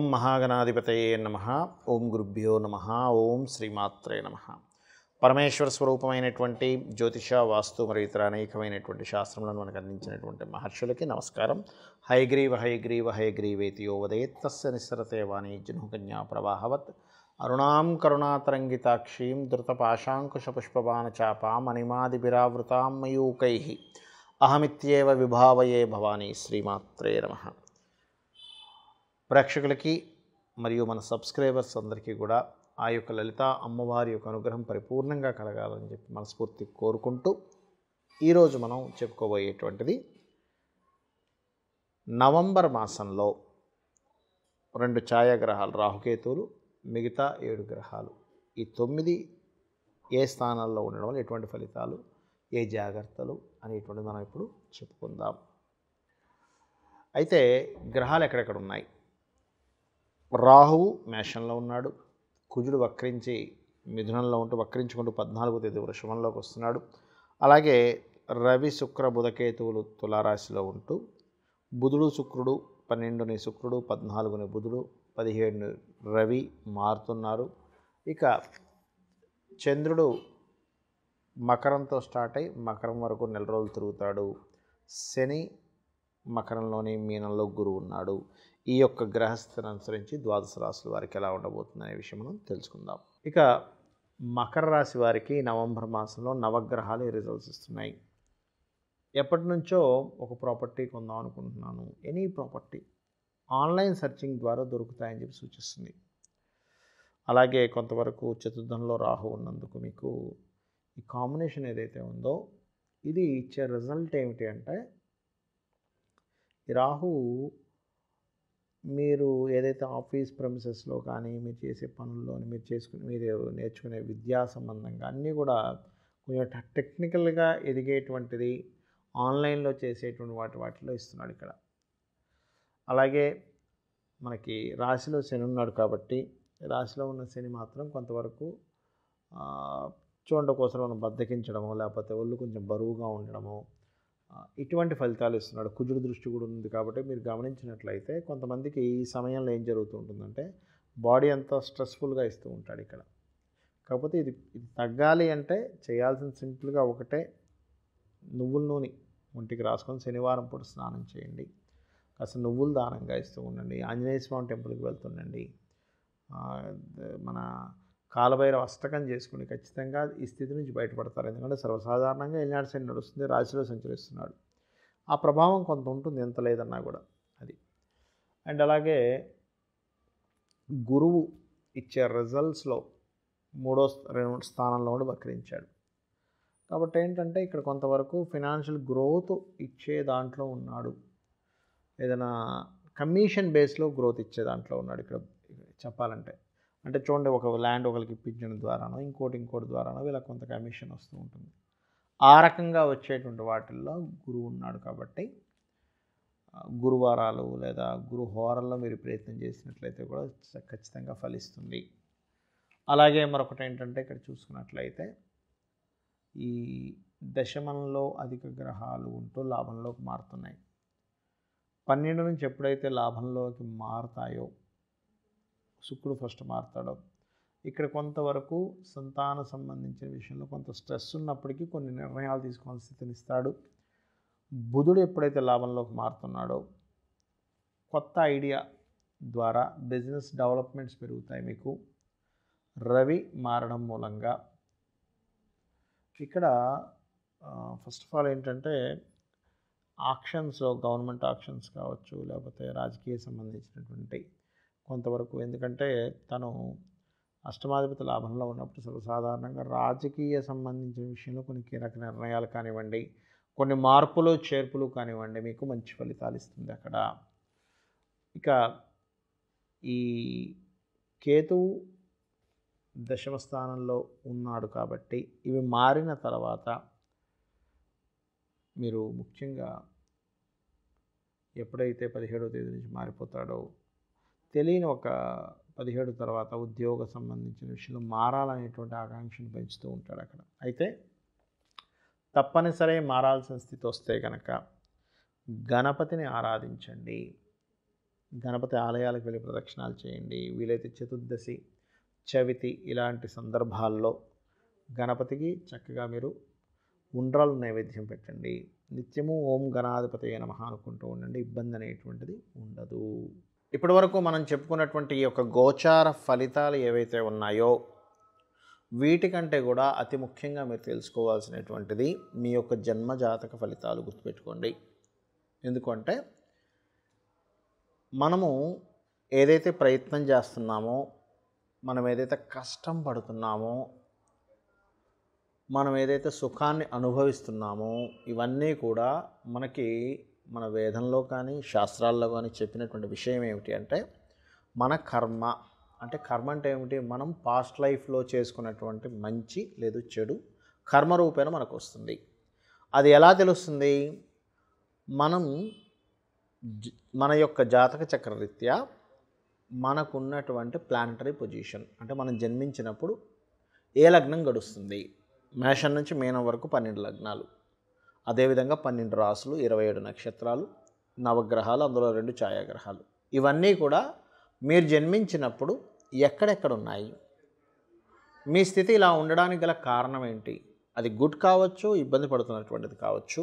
ఓం మహాగణాధిపతయే నమ ఓం గురుభ్యో నమ ఓం శ్రీమాత్రే నమ పరమేశ్వర స్వరూపమైనటువంటి జ్యోతిష వాస్తు మరియు ఇతర అనేకమైనటువంటి శాస్త్రములను మనకు అందించినటువంటి మహర్షులకి నమస్కారం హైగ్రీవ హైగ్రీవ హైగ్రీవేతి యోవదే తస్య నిస్సరతే వాణిజ్యను కన్యా ప్రవాహవత్ అరుణాం కరుణాతరంగితాక్షీం ధృతపాశాంకుశపుష్పబాణ చాపాం అనిమాదిభిరావృతాం మయూకై అహమిత్యేవ విభావయే భవానీ శ్రీమాత్రే నమ ప్రేక్షకులకి మరియు మన సబ్స్క్రైబర్స్ అందరికీ కూడా ఆ యొక్క లలిత అమ్మవారి యొక్క అనుగ్రహం పరిపూర్ణంగా కలగాలని చెప్పి మనస్ఫూర్తి కోరుకుంటూ ఈరోజు మనం చెప్పుకోబోయేటువంటిది నవంబర్ మాసంలో రెండు ఛాయాగ్రహాలు రాహుకేతువులు మిగతా ఏడు గ్రహాలు ఈ తొమ్మిది ఏ స్థానాల్లో ఉండడం వల్ల ఎటువంటి ఫలితాలు ఏ జాగ్రత్తలు అనేటువంటిది మనం ఇప్పుడు చెప్పుకుందాం అయితే గ్రహాలు ఎక్కడెక్కడ ఉన్నాయి రాహువు మేషంలో ఉన్నాడు కుజుడు వక్రించి మిథునంలో ఉంటూ వక్రించుకుంటూ పద్నాలుగో తేదీ వృషభంలోకి వస్తున్నాడు అలాగే రవి శుక్ర బుధకేతువులు తులారాశిలో ఉంటూ బుధుడు శుక్రుడు పన్నెండుని శుక్రుడు పద్నాలుగుని బుధుడు పదిహేడుని రవి మారుతున్నారు ఇక చంద్రుడు మకరంతో స్టార్ట్ అయి మకరం వరకు నెల రోజులు తిరుగుతాడు శని మకరంలోని మీనంలో గురువు ఉన్నాడు ఈ యొక్క గ్రహస్థితిని అనుసరించి ద్వాదశ రాశుల వారికి ఎలా ఉండబోతుందనే విషయం మనం తెలుసుకుందాం ఇక మకర రాశి వారికి నవంబర్ మాసంలో నవగ్రహాలు రిజల్ట్స్ ఇస్తున్నాయి ఎప్పటి నుంచో ఒక ప్రాపర్టీ కొందాం అనుకుంటున్నాను ఎనీ ప్రాపర్టీ ఆన్లైన్ సెర్చింగ్ ద్వారా దొరుకుతాయని చెప్పి సూచిస్తుంది అలాగే కొంతవరకు చతుర్థంలో రాహు ఉన్నందుకు మీకు ఈ కాంబినేషన్ ఏదైతే ఉందో ఇది ఇచ్చే రిజల్ట్ ఏమిటి అంటే రాహు మీరు ఏదైతే ఆఫీస్ ప్రమిసెస్లో కానీ మీరు చేసే పనుల్లో మీరు చేసుకుని మీరు నేర్చుకునే విద్యా సంబంధంగా అన్నీ కూడా కొంచెం టెక్నికల్గా ఎదిగేటువంటిది ఆన్లైన్లో చేసేటువంటి వాటి వాటిలో ఇస్తున్నాడు ఇక్కడ అలాగే మనకి రాశిలో శని ఉన్నాడు కాబట్టి రాశిలో ఉన్న శని మాత్రం కొంతవరకు చూడడం కోసం మనం బద్దకించడము లేకపోతే ఒళ్ళు కొంచెం బరువుగా ఉండడము ఇటువంటి ఫలితాలు ఇస్తున్నాడు కుజుడు దృష్టి కూడా ఉంది కాబట్టి మీరు గమనించినట్లయితే కొంతమందికి ఈ సమయంలో ఏం జరుగుతూ ఉంటుందంటే బాడీ అంతా స్ట్రెస్ఫుల్గా ఇస్తూ ఉంటాడు ఇక్కడ కాకపోతే ఇది ఇది తగ్గాలి అంటే చేయాల్సిన సింపుల్గా ఒకటే నువ్వుల నూనె ఒంటికి రాసుకొని శనివారం పూట స్నానం చేయండి కాస్త నువ్వులు దానంగా ఇస్తూ ఉండండి ఆంజనేయ స్వామి టెంపుల్కి వెళ్తుండండి మన కాలభైరవ అష్టకం చేసుకుని ఖచ్చితంగా ఈ స్థితి నుంచి బయటపడతారు ఎందుకంటే సర్వసాధారణంగా ఎల్నాడు శని నడుస్తుంది రాశిలో సంచరిస్తున్నాడు ఆ ప్రభావం కొంత ఉంటుంది ఎంత లేదన్నా కూడా అది అండ్ అలాగే గురువు ఇచ్చే రిజల్ట్స్లో మూడో రెండు స్థానంలో కూడా వక్రించాడు కాబట్టి ఏంటంటే ఇక్కడ కొంతవరకు ఫినాన్షియల్ గ్రోత్ ఇచ్చే దాంట్లో ఉన్నాడు ఏదైనా కమిషన్ బేస్లో గ్రోత్ ఇచ్చే దాంట్లో ఉన్నాడు ఇక్కడ చెప్పాలంటే అంటే చూడండి ఒక ల్యాండ్ ఒకరికి ఇప్పించడం ద్వారానో ఇంకోటి ఇంకోటి ద్వారానో ఇలా కొంత కమిషన్ వస్తూ ఉంటుంది ఆ రకంగా వచ్చేటువంటి వాటిల్లో గురువు ఉన్నాడు కాబట్టి గురువారాలు లేదా గురు హోరల్లో మీరు ప్రయత్నం చేసినట్లయితే కూడా ఖచ్చితంగా ఫలిస్తుంది అలాగే మరొకటి ఏంటంటే ఇక్కడ చూసుకున్నట్లయితే ఈ దశమంలో అధిక గ్రహాలు ఉంటూ లాభంలోకి మారుతున్నాయి పన్నెండు నుంచి ఎప్పుడైతే లాభంలోకి మారుతాయో శుక్రుడు ఫస్ట్ మారుతాడు ఇక్కడ కొంతవరకు సంతాన సంబంధించిన విషయంలో కొంత స్ట్రెస్ ఉన్నప్పటికీ కొన్ని నిర్ణయాలు తీసుకోవాల్సిన స్థితిని ఇస్తాడు బుధుడు ఎప్పుడైతే లాభంలోకి మారుతున్నాడో కొత్త ఐడియా ద్వారా బిజినెస్ డెవలప్మెంట్స్ పెరుగుతాయి మీకు రవి మారడం మూలంగా ఇక్కడ ఫస్ట్ ఆఫ్ ఆల్ ఏంటంటే ఆక్షన్స్లో గవర్నమెంట్ ఆక్షన్స్ కావచ్చు లేకపోతే రాజకీయ సంబంధించినటువంటి కొంతవరకు ఎందుకంటే తను అష్టమాధిపతి లాభంలో ఉన్నప్పుడు సర్వసాధారణంగా రాజకీయ సంబంధించిన విషయంలో కొన్ని కీలక నిర్ణయాలు కానివ్వండి కొన్ని మార్పులు చేర్పులు కానివ్వండి మీకు మంచి ఫలితాలు ఇస్తుంది అక్కడ ఇక ఈ కేతువు దశమ స్థానంలో ఉన్నాడు కాబట్టి ఇవి మారిన తర్వాత మీరు ముఖ్యంగా ఎప్పుడైతే పదిహేడో తేదీ నుంచి మారిపోతాడో తెలియని ఒక పదిహేడు తర్వాత ఉద్యోగ సంబంధించిన విషయంలో మారాలనేటువంటి ఆకాంక్షను పెంచుతూ ఉంటాడు అక్కడ అయితే తప్పనిసరి మారాల్సిన స్థితి వస్తే కనుక గణపతిని ఆరాధించండి గణపతి ఆలయాలకు వెళ్ళి ప్రదక్షిణాలు చేయండి వీలైతే చతుర్దశి చవితి ఇలాంటి సందర్భాల్లో గణపతికి చక్కగా మీరు ఉండ్రాలు నైవేద్యం పెట్టండి నిత్యము ఓం గణాధిపతి నమ అనుకుంటూ ఉండండి ఇబ్బంది అనేటువంటిది ఉండదు ఇప్పటి వరకు మనం చెప్పుకున్నటువంటి ఈ యొక్క గోచార ఫలితాలు ఏవైతే ఉన్నాయో వీటికంటే కూడా అతి ముఖ్యంగా మీరు తెలుసుకోవాల్సినటువంటిది మీ యొక్క జన్మజాతక ఫలితాలు గుర్తుపెట్టుకోండి ఎందుకంటే మనము ఏదైతే ప్రయత్నం చేస్తున్నామో మనం ఏదైతే కష్టం పడుతున్నామో మనం ఏదైతే సుఖాన్ని అనుభవిస్తున్నామో ఇవన్నీ కూడా మనకి మన వేదంలో కానీ శాస్త్రాల్లో కానీ చెప్పినటువంటి విషయం ఏమిటి అంటే మన కర్మ అంటే కర్మ అంటే ఏమిటి మనం పాస్ట్ లైఫ్లో చేసుకున్నటువంటి మంచి లేదు చెడు కర్మ రూపేణ మనకు వస్తుంది అది ఎలా తెలుస్తుంది మనం మన యొక్క జాతక చక్రరీత్యా మనకున్నటువంటి ప్లానటరీ పొజిషన్ అంటే మనం జన్మించినప్పుడు ఏ లగ్నం గడుస్తుంది మేషం నుంచి మీనం వరకు పన్నెండు లగ్నాలు అదేవిధంగా పన్నెండు రాసులు ఇరవై ఏడు నక్షత్రాలు నవగ్రహాలు అందులో రెండు ఛాయాగ్రహాలు ఇవన్నీ కూడా మీరు జన్మించినప్పుడు ఎక్కడెక్కడ ఉన్నాయి మీ స్థితి ఇలా ఉండడానికి గల కారణం ఏంటి అది గుడ్ కావచ్చు ఇబ్బంది పడుతున్నటువంటిది కావచ్చు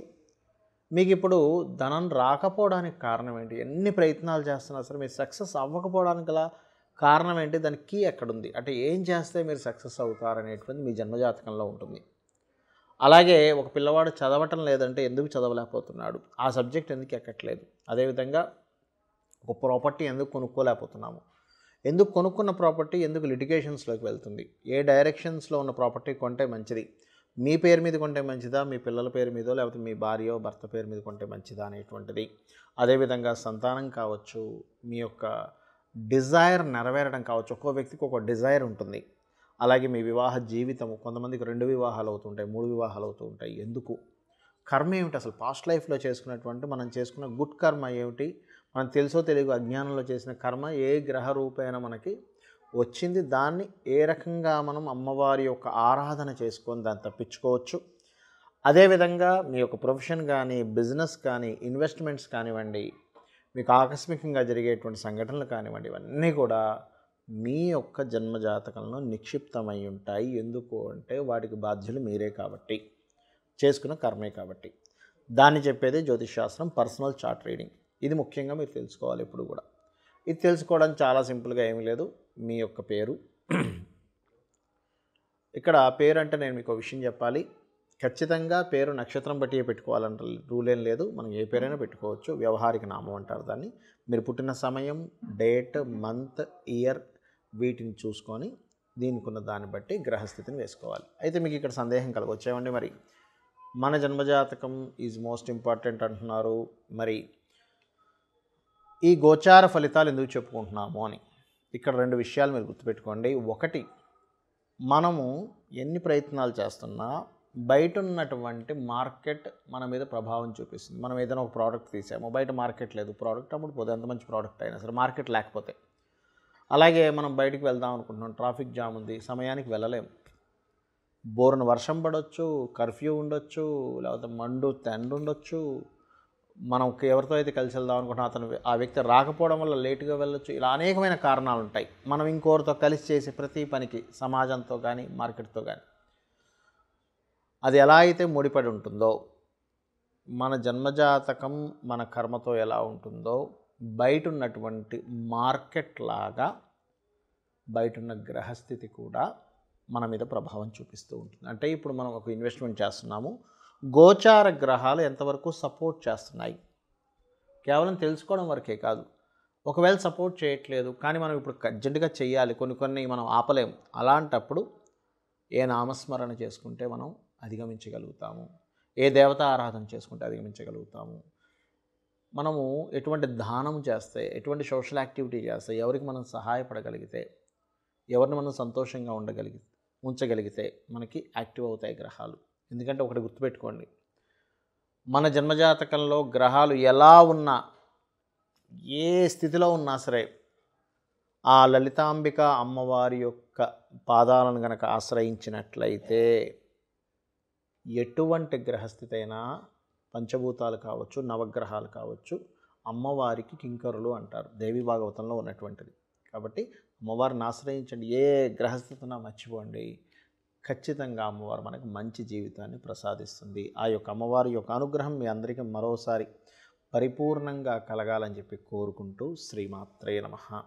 మీకు ఇప్పుడు ధనం రాకపోవడానికి కారణం ఏంటి ఎన్ని ప్రయత్నాలు చేస్తున్నా సరే మీరు సక్సెస్ అవ్వకపోవడానికి గల కారణం ఏంటి దానికి కీ ఎక్కడుంది అంటే ఏం చేస్తే మీరు సక్సెస్ అవుతారనేటువంటి మీ జన్మజాతకంలో ఉంటుంది అలాగే ఒక పిల్లవాడు చదవటం లేదంటే ఎందుకు చదవలేకపోతున్నాడు ఆ సబ్జెక్ట్ ఎందుకు ఎక్కట్లేదు అదేవిధంగా ఒక ప్రాపర్టీ ఎందుకు కొనుక్కోలేకపోతున్నాము ఎందుకు కొనుక్కున్న ప్రాపర్టీ ఎందుకు లిటిగేషన్స్లోకి వెళ్తుంది ఏ డైరెక్షన్స్లో ఉన్న ప్రాపర్టీ కొంటే మంచిది మీ పేరు మీద కొంటే మంచిదా మీ పిల్లల పేరు మీదో లేకపోతే మీ భార్యో భర్త పేరు మీద కొంటే మంచిదా అనేటువంటిది అదేవిధంగా సంతానం కావచ్చు మీ యొక్క డిజైర్ నెరవేరడం కావచ్చు ఒక్కో వ్యక్తికి ఒక డిజైర్ ఉంటుంది అలాగే మీ వివాహ జీవితము కొంతమందికి రెండు వివాహాలు అవుతుంటాయి మూడు వివాహాలు అవుతూ ఉంటాయి ఎందుకు కర్మ ఏమిటి అసలు పాస్ట్ లైఫ్లో చేసుకున్నటువంటి మనం చేసుకున్న గుడ్ కర్మ ఏమిటి మనం తెలుసో తెలియదు అజ్ఞానంలో చేసిన కర్మ ఏ గ్రహ రూపేణ మనకి వచ్చింది దాన్ని ఏ రకంగా మనం అమ్మవారి యొక్క ఆరాధన చేసుకొని దాన్ని తప్పించుకోవచ్చు అదేవిధంగా మీ యొక్క ప్రొఫెషన్ కానీ బిజినెస్ కానీ ఇన్వెస్ట్మెంట్స్ కానివ్వండి మీకు ఆకస్మికంగా జరిగేటువంటి సంఘటనలు కానివ్వండి ఇవన్నీ కూడా మీ యొక్క జన్మజాతకంలో నిక్షిప్తమై ఉంటాయి ఎందుకు అంటే వాటికి బాధ్యులు మీరే కాబట్టి చేసుకున్న కర్మే కాబట్టి దాన్ని చెప్పేదే జ్యోతిషాస్త్రం పర్సనల్ చార్ట్ రీడింగ్ ఇది ముఖ్యంగా మీరు తెలుసుకోవాలి ఇప్పుడు కూడా ఇది తెలుసుకోవడం చాలా సింపుల్గా ఏమీ లేదు మీ యొక్క పేరు ఇక్కడ పేరు అంటే నేను మీకు విషయం చెప్పాలి ఖచ్చితంగా పేరు నక్షత్రం బట్టి పెట్టుకోవాలంట రూల్ ఏం లేదు మనం ఏ పేరైనా పెట్టుకోవచ్చు వ్యవహారిక నామం అంటారు దాన్ని మీరు పుట్టిన సమయం డేట్ మంత్ ఇయర్ వీటిని చూసుకొని దీనికున్న దాన్ని బట్టి గ్రహస్థితిని వేసుకోవాలి అయితే మీకు ఇక్కడ సందేహం కలగొచ్చేవండి మరి మన జన్మజాతకం ఈజ్ మోస్ట్ ఇంపార్టెంట్ అంటున్నారు మరి ఈ గోచార ఫలితాలు ఎందుకు చెప్పుకుంటున్నాము అని ఇక్కడ రెండు విషయాలు మీరు గుర్తుపెట్టుకోండి ఒకటి మనము ఎన్ని ప్రయత్నాలు చేస్తున్నా బయట ఉన్నటువంటి మార్కెట్ మన మీద ప్రభావం చూపిస్తుంది మనం ఏదైనా ఒక ప్రోడక్ట్ తీసాము బయట మార్కెట్ లేదు ప్రోడక్ట్ అప్పుడు పోతే ఎంత మంచి ప్రోడక్ట్ అయినా సరే మార్కెట్ లేకపోతే అలాగే మనం బయటికి వెళ్దాం అనుకుంటున్నాం ట్రాఫిక్ జామ్ ఉంది సమయానికి వెళ్ళలేము బోరున వర్షం పడవచ్చు కర్ఫ్యూ ఉండొచ్చు లేకపోతే మండు తెండు ఉండొచ్చు మనం ఎవరితో అయితే కలిసి వెళ్దాం అనుకుంటున్నాం అతను ఆ వ్యక్తి రాకపోవడం వల్ల లేటుగా వెళ్ళొచ్చు ఇలా అనేకమైన కారణాలు ఉంటాయి మనం ఇంకోరితో కలిసి చేసే ప్రతి పనికి సమాజంతో కానీ మార్కెట్తో కానీ అది ఎలా అయితే ముడిపడి ఉంటుందో మన జన్మజాతకం మన కర్మతో ఎలా ఉంటుందో బయట ఉన్నటువంటి మార్కెట్ లాగా బయట ఉన్న గ్రహస్థితి కూడా మన మీద ప్రభావం చూపిస్తూ ఉంటుంది అంటే ఇప్పుడు మనం ఒక ఇన్వెస్ట్మెంట్ చేస్తున్నాము గోచార గ్రహాలు ఎంతవరకు సపోర్ట్ చేస్తున్నాయి కేవలం తెలుసుకోవడం వరకే కాదు ఒకవేళ సపోర్ట్ చేయట్లేదు కానీ మనం ఇప్పుడు అర్జెంటుగా చేయాలి కొన్ని కొన్ని మనం ఆపలేము అలాంటప్పుడు ఏ నామస్మరణ చేసుకుంటే మనం అధిగమించగలుగుతాము ఏ దేవత ఆరాధన చేసుకుంటే అధిగమించగలుగుతాము మనము ఎటువంటి దానం చేస్తే ఎటువంటి సోషల్ యాక్టివిటీ చేస్తే ఎవరికి మనం సహాయపడగలిగితే ఎవరిని మనం సంతోషంగా ఉండగలిగి ఉంచగలిగితే మనకి యాక్టివ్ అవుతాయి గ్రహాలు ఎందుకంటే ఒకటి గుర్తుపెట్టుకోండి మన జన్మజాతకంలో గ్రహాలు ఎలా ఉన్నా ఏ స్థితిలో ఉన్నా సరే ఆ లలితాంబిక అమ్మవారి యొక్క పాదాలను గనక ఆశ్రయించినట్లయితే ఎటువంటి గ్రహస్థితి అయినా పంచభూతాలు కావచ్చు నవగ్రహాలు కావచ్చు అమ్మవారికి కింకరులు అంటారు దేవి భాగవతంలో ఉన్నటువంటిది కాబట్టి అమ్మవారిని ఆశ్రయించండి ఏ గ్రహస్థితిన మర్చిపోండి ఖచ్చితంగా అమ్మవారు మనకు మంచి జీవితాన్ని ప్రసాదిస్తుంది ఆ యొక్క అమ్మవారి యొక్క అనుగ్రహం మీ అందరికీ మరోసారి పరిపూర్ణంగా కలగాలని చెప్పి కోరుకుంటూ శ్రీమాత్రే నమ